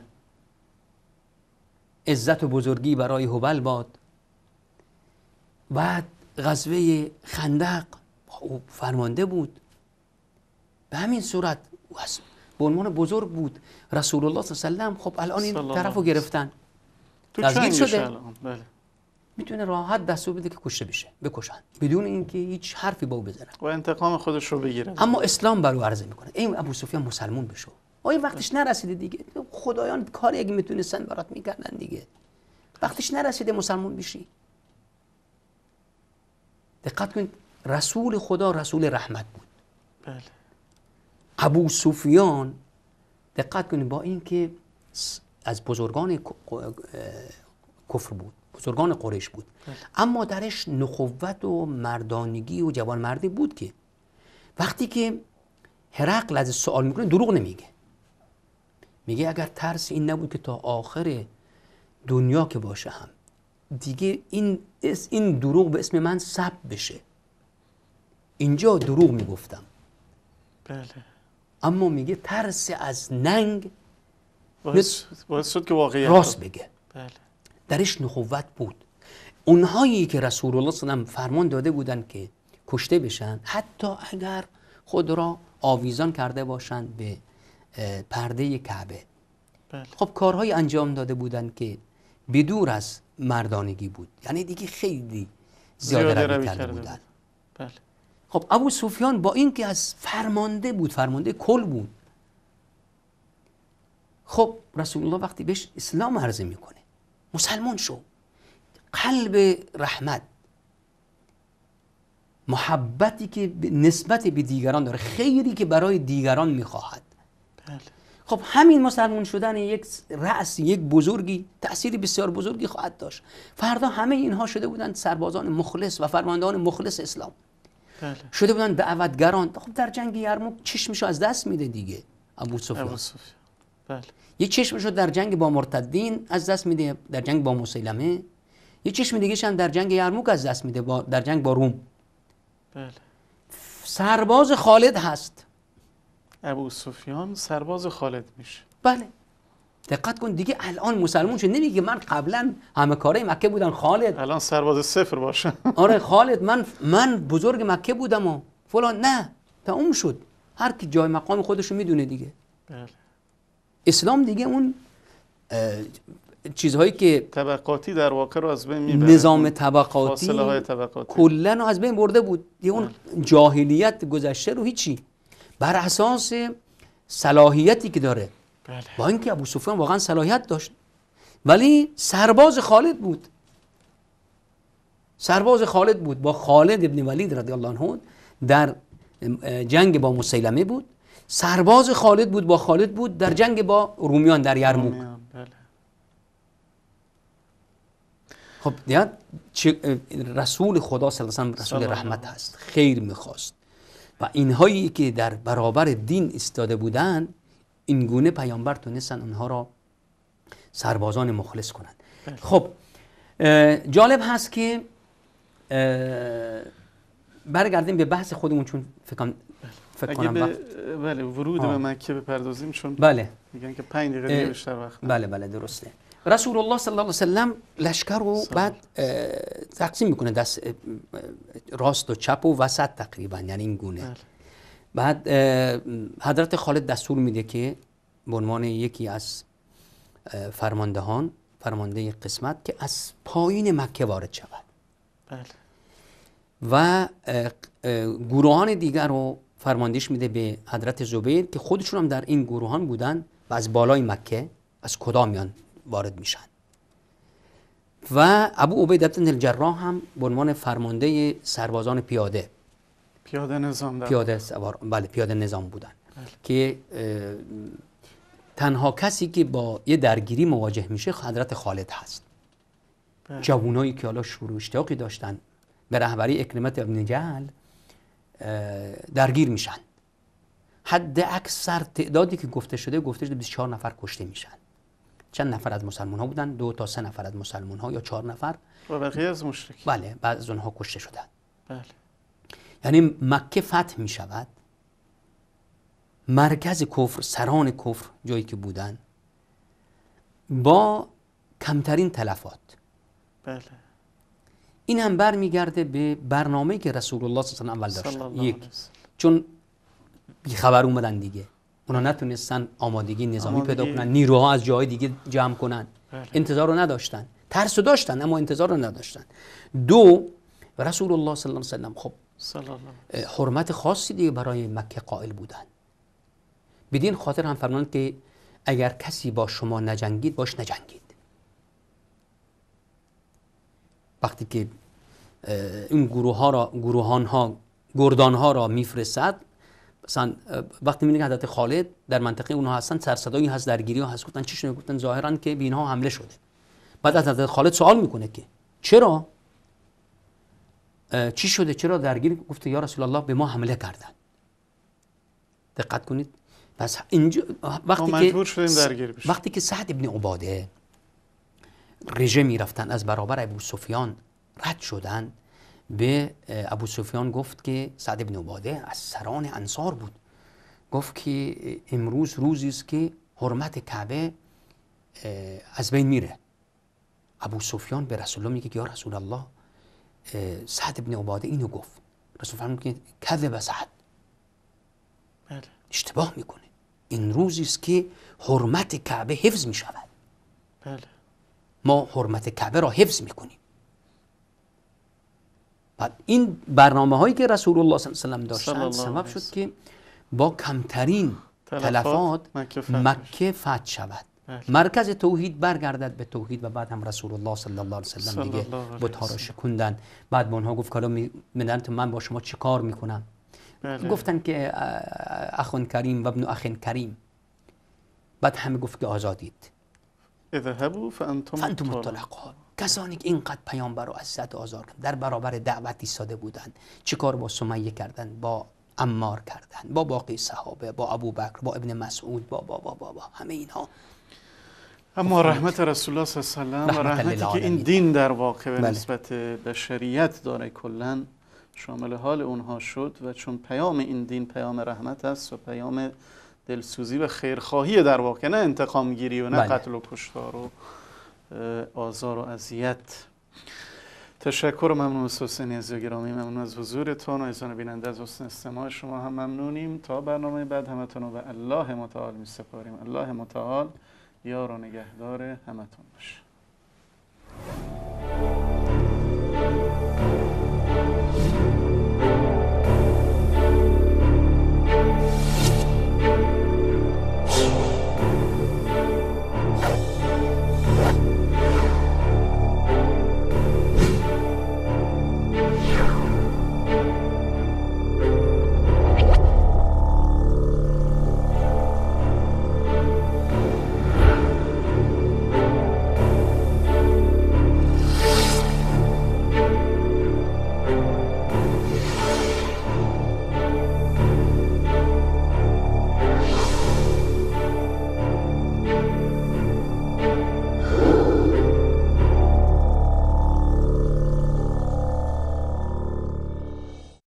عزت و بزرگی برای حبل باد بعد غزوه خندق او فرمانده بود به همین صورت به عنوان بزرگ بود رسول الله صلی الله علیه و خب الان این طرف رو گرفتن تو شده بله. میتونه راحت دستو بده که کشته بشه بکشن بدون اینکه هیچ حرفی با او بزنن و انتقام خودش رو بگیره اما اسلام بر او عرضه میکنه این ابو سفیان مسلمون بشه آیا وقتش نرسیده دیگه خدایان کاری اگه میتونستن برات میکردن دیگه وقتش نرسیده مسلمون بشی دقت کنید رسول خدا رسول رحمت بود بله ابو سفیان دقت کنید با اینکه از بزرگان کفر بود بزرگان قریش بود بله. اما درش نخوت و مردانگی و جوانمردی بود که وقتی که هرقل از سوال میکنه دروغ نمیگه میگه اگر ترس این نبود که تا آخر دنیا که باشه هم دیگه این این دروغ به اسم من ثبت بشه اینجا دروغ میگفتم بله اما میگه ترس از ننگ باعث شد که واقعیت راست بگه بله درش نخوت بود اونهایی که رسول الله صلی الله فرمان داده بودند که کشته بشن حتی اگر خود را آویزان کرده باشند به پرده کعبه بله. خب کارهای انجام داده بودند که بدور از مردانگی بود یعنی دیگه خیلی زیاده روی, روی کرده بودن بله. خب ابو سفیان با اینکه از فرمانده بود فرمانده کل بود خب رسول الله وقتی بهش اسلام عرضه میکنه مسلمان شو قلب رحمت محبتی که نسبت به دیگران داره خیری که برای دیگران میخواهد بله. خب همین مسلمان شدن یک رأس یک بزرگی تأثیری بسیار بزرگی خواهد داشت فردا همه اینها شده بودند سربازان مخلص و فرماندهان مخلص اسلام بله. شده بودن دعوتگران خب در جنگ یرموک چشمشو از دست میده دیگه ابو سفیان بله. یه چشمشو در جنگ با مرتدین از دست میده در جنگ با مسیلمه یه چشم دیگه در جنگ یرموک از دست میده با در جنگ با روم بله. سرباز خالد هست ابو سفیان سرباز خالد میشه بله دقت کن دیگه الان مسلمون شد نمیگه من قبلا همه کاره مکه بودن خالد الان سرباز صفر باشه آره خالد من من بزرگ مکه بودم و فلان نه تا اون شد هر کی جای مقام خودش رو میدونه دیگه بله اسلام دیگه اون چیزهایی که طبقاتی در واقع رو از بین میبره نظام طبقاتی فاصله های طبقاتی کلا از بین برده بود یه اون بله. جاهلیت گذشته رو هیچی بر اساس صلاحیتی که داره بله. با اینکه ابو سفیان واقعا صلاحیت داشت ولی سرباز خالد بود سرباز خالد بود با خالد ابن ولید رضی الله عنه در جنگ با مسیلمه بود سرباز خالد بود با خالد بود در جنگ با رومیان در یرموک بله. خب دیاد رسول خدا صلی الله علیه و رسول رحمت هست خیر میخواست و اینهایی که در برابر دین ایستاده بودند این گونه پیامبر تونستن اونها را سربازان مخلص کنند بله. خب جالب هست که برگردیم به بحث خودمون چون فکر بله. فکر کنم بله ورود به مکه بپردازیم چون بله میگن که 5 دقیقه بیشتر وقت بله بله درسته رسول الله صلی الله علیه وسلم لشکر رو بعد تقسیم میکنه راست و چپ و وسط تقریبا یعنی این گونه بعد حضرت خالد دستور میده که به عنوان یکی از فرماندهان فرمانده قسمت که از پایین مکه وارد شود و گروهان دیگر رو فرماندهش میده به حضرت زبیر که خودشون هم در این گروهان بودن و از بالای مکه از کدامیان وارد میشن و ابو عبید ابن الجراح هم به عنوان فرمانده سربازان پیاده پیاده نظام پیاده بله پیاده نظام بودن بله. که تنها کسی که با یه درگیری مواجه میشه حضرت خالد هست بله. که حالا شروع اشتیاقی داشتن به رهبری اکرمت ابن جهل درگیر میشن حد اکثر تعدادی که گفته شده گفته شده 24 نفر کشته میشن چند نفر از مسلمان ها بودن دو تا سه نفر از مسلمان ها یا چهار نفر و بقیه از بله بعض از اونها کشته شدن بله یعنی مکه فتح می شود مرکز کفر سران کفر جایی که بودن با کمترین تلفات بله این هم برمیگرده به برنامه که رسول الله صلی الله علیه و اول داشت یک چون خبر اومدن دیگه اونا نتونستن آمادگی نظامی پیدا کنن نیروها از جای دیگه جمع کنن بله. انتظار رو نداشتن ترس داشتن اما انتظار رو نداشتن دو رسول الله صلی الله علیه و خب حرمت خاصی دیگه برای مکه قائل بودن بدین خاطر هم فرمودند که اگر کسی با شما نجنگید باش نجنگید وقتی که اون گروه ها را گروهان ها گردان ها را میفرستد سن وقتی میبینید حضرت خالد در منطقه اونها هستن سر صدایی هست درگیری ها هست گفتن چی شده گفتن ظاهرا که به اینها حمله شده بعد از حضرت خالد سوال میکنه که چرا چی شده چرا درگیری گفته یا رسول الله به ما حمله کردند، دقت کنید پس اینجا وقتی که وقتی که سعد ابن عباده رژه میرفتن از برابر ابو سفیان رد شدند به ابو سفیان گفت که سعد بن عباده از سران انصار بود گفت که امروز روزی است که حرمت کعبه از بین میره ابو سفیان به رسول الله میگه یا رسول الله سعد بن عباده اینو گفت رسول فرمود که کذب سعد بله. اشتباه میکنه این روزی است که حرمت کعبه حفظ میشود بله ما حرمت کعبه را حفظ میکنیم بعد این برنامه هایی که رسول الله صلی الله علیه و داشتن سبب شد که با کمترین تلفات مکه فتح شود مرکز توحید برگردد به توحید و بعد هم رسول الله صلی الله علیه وسلم دیگه بتها را شکوندن بعد به اونها گفت کالا تو من با شما چه کار میکنم بله. گفتن که اخون کریم و ابن اخین کریم بعد همه گفت که آزادید اذهبوا فانتم فانتم کسانی که اینقدر پیامبر رو از صد آزار در برابر دعوت ایستاده بودند چیکار با سمیه کردن با امار کردن با باقی صحابه با بکر با ابن مسعود با با با با, با. همه اینها اما رحمت رسول الله صلی الله علیه و رحمتی که این دین در واقع به بله. نسبت بشریت داره کلا شامل حال اونها شد و چون پیام این دین پیام رحمت است و پیام دلسوزی و خیرخواهی در واقع نه انتقام گیری و نه بله. قتل و کشتار و آزار و اذیت تشکر و ممنون از حسین گرامی ممنون از حضورتان و ایزان بیننده از حسین استماع شما هم ممنونیم تا برنامه بعد همتون رو به الله متعال می سپاریم الله متعال یار و نگهدار همتون باشه